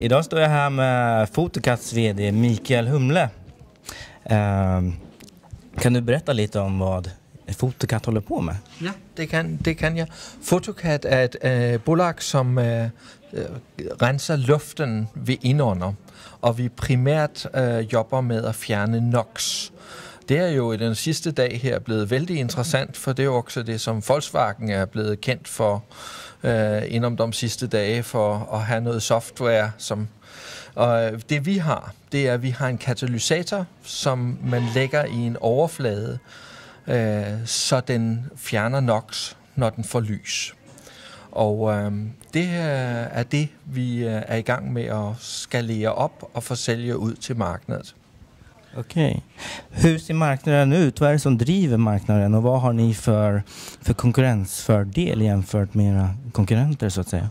Idag står jag här med Fotokats VD Mikael Humle. Eh, kan du berätta lite om vad Fotokat håller på med? Ja, det kan, det kan jag. Fotokat är ett eh, bolag som eh, eh rensar luften vid indånder. Och vi primärt eh, jobbar med att fjärna NOx. Det er jo i den sidste dag her blevet vældig interessant, for det er jo også det, som Volkswagen er blevet kendt for øh, indom de sidste dage for at have noget software, som og øh, det vi har, det er, at vi har en katalysator, som man lægger i en overflade, øh, så den fjerner NOx, når den får lys. Og øh, det øh, er det, vi øh, er i gang med at skalere op og få sælge ud til markedet. Okej. Okay. Hur ser marknaden ut? Vad är det som driver marknaden och vad har ni för, för konkurrensfördel jämfört med era konkurrenter så att säga?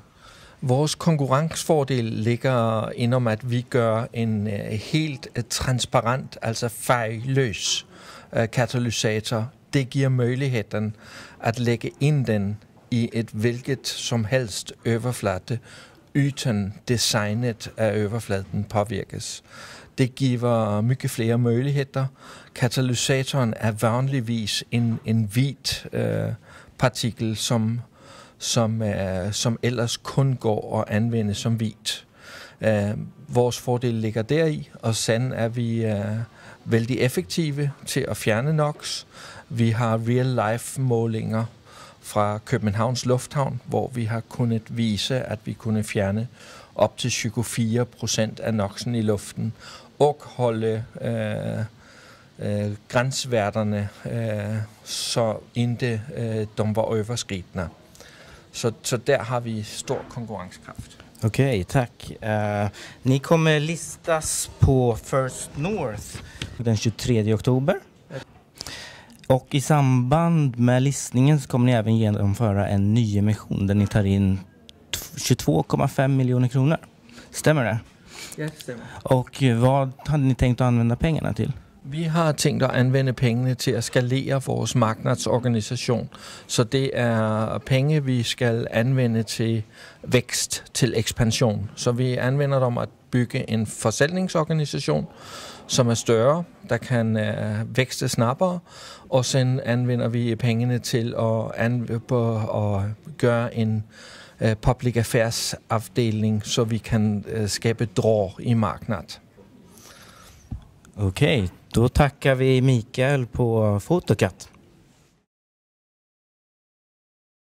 Vores konkurrencefordel ligger inom at vi gør en øh, helt øh, transparent, altså fejløs øh, katalysator. Det giver muligheden at lægge ind den i et hvilket som helst overflade, uden designet af overfladen påvirkes. Det giver mycket flere muligheder. Katalysatoren er vanligvis en, en hvid øh, partikel, som, som, øh, som ellers kun går at anvende som hvid. Øh, vores fordel ligger deri, og sand er vi øh, vældig effektive til at fjerne NOx. Vi har real-life-målinger fra Københavns Lufthavn, hvor vi har kunnet vise, at vi kunne fjerne op til 24 procent af NOx'en i luften, och holde eh, øh, eh, øh, grænsværterne, eh, så inte eh, de var överskridna. Så, så där har vi stor konkurrenskraft. Okej, okay, tack. Uh, eh, ni kommer listas på First North den 23 oktober. Och i samband med listningen så kommer ni även genomföra en ny emission där ni tar in 22,5 miljoner kronor. Stämmer det? Ja, det stämmer. Och øh, vad har ni tänkt att använda pengarna till? Vi har tænkt at anvende pengene til at skalere vores organisation. Så det er penge, vi skal anvende til vækst, til ekspansion. Så vi anvender dem at bygge en forsælgningsorganisation, som er større, der kan øh, vækste snappere, og sen anvender vi pengene til at, anv- på at gøre en øh, Øh, public affairs afdeling, så vi kan uh, skabe drag i marknaden. Okej, okay, då tackar vi Mikael på Fotokat.